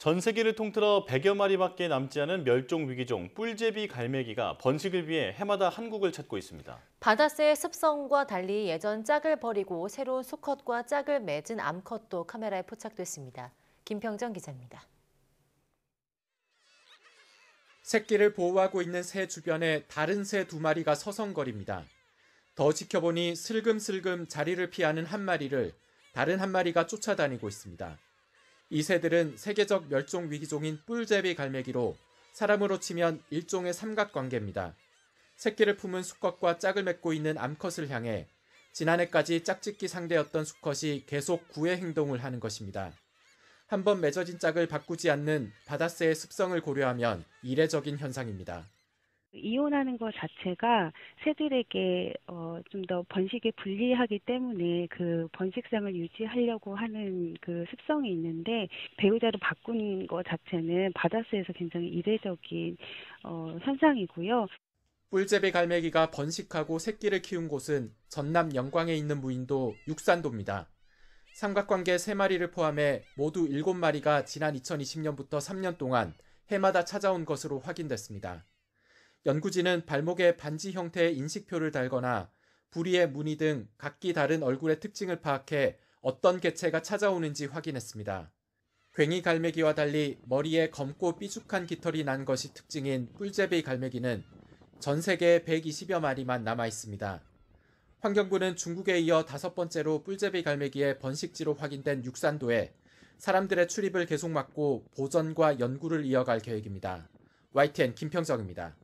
전 세계를 통틀어 100여 마리밖에 남지 않은 멸종 위기종 뿔제비 갈매기가 번식을 위해 해마다 한국을 찾고 있습니다. 바다새의 습성과 달리 예전 짝을 버리고 새로운 수컷과 짝을 맺은 암컷도 카메라에 포착됐습니다. 김평정 기자입니다. 새끼를 보호하고 있는 새 주변에 다른 새 두 마리가 서성거립니다. 더 지켜보니 슬금슬금 자리를 피하는 한 마리를 다른 한 마리가 쫓아다니고 있습니다. 이 새들은 세계적 멸종 위기종인 뿔제비 갈매기로 사람으로 치면 일종의 삼각관계입니다. 새끼를 품은 수컷과 짝을 맺고 있는 암컷을 향해 지난해까지 짝짓기 상대였던 수컷이 계속 구애 행동을 하는 것입니다. 한번 맺어진 짝을 바꾸지 않는 바다새의 습성을 고려하면 이례적인 현상입니다. 이혼하는 것 자체가 새들에게 어, 좀더 번식에 불리하기 때문에 그 번식상을 유지하려고 하는 그 습성이 있는데 배우자로 바꾼 것 자체는 바다스에서 굉장히 이례적인 어, 현상이고요. 뿔제비 갈매기가 번식하고 새끼를 키운 곳은 전남 영광에 있는 무인도 육산도입니다. 삼각관계 3마리를 포함해 모두 7마리가 지난 2020년부터 3년 동안 해마다 찾아온 것으로 확인됐습니다. 연구진은 발목에 반지 형태의 인식표를 달거나 부리의 무늬 등 각기 다른 얼굴의 특징을 파악해 어떤 개체가 찾아오는지 확인했습니다. 괭이 갈매기와 달리 머리에 검고 삐죽한 깃털이 난 것이 특징인 꿀제비 갈매기는 전 세계 120여 마리만 남아 있습니다. 환경부는 중국에 이어 다섯 번째로 꿀제비 갈매기의 번식지로 확인된 육산도에 사람들의 출입을 계속 막고 보전과 연구를 이어갈 계획입니다. YTN 김평정입니다